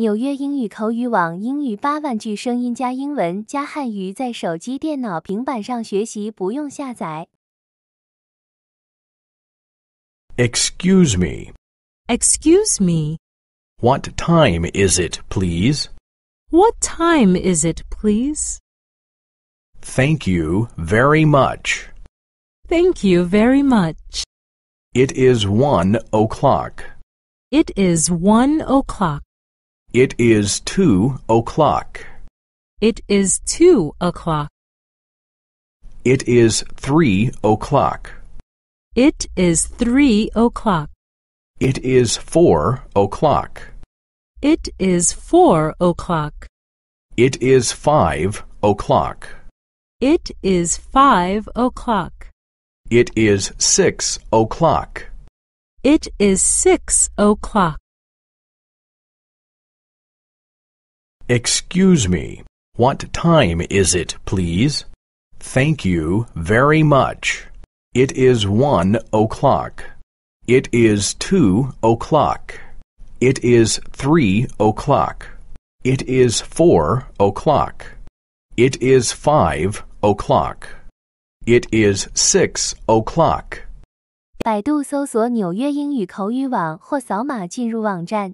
纽约英语口语网英语八万句声音加英文加汉语，在手机、电脑、平板上学习，不用下载。Excuse me. Excuse me. What time is it, please? What time is it, please? Thank you very much. Thank you very much. It is one o'clock. It is one o'clock. It is two o'clock. It is two o'clock. It is three o'clock. It is three o'clock. It is four o'clock. It is four o'clock. It is five o'clock. It is five o'clock. It is six o'clock. It is six o'clock. Excuse me, what time is it, please? Thank you very much. It is one o'clock. It is two o'clock. It is three o'clock. It is four o'clock. It is five o'clock. It is six o'clock. 百度搜索“纽约英语口语网”或扫码进入网站。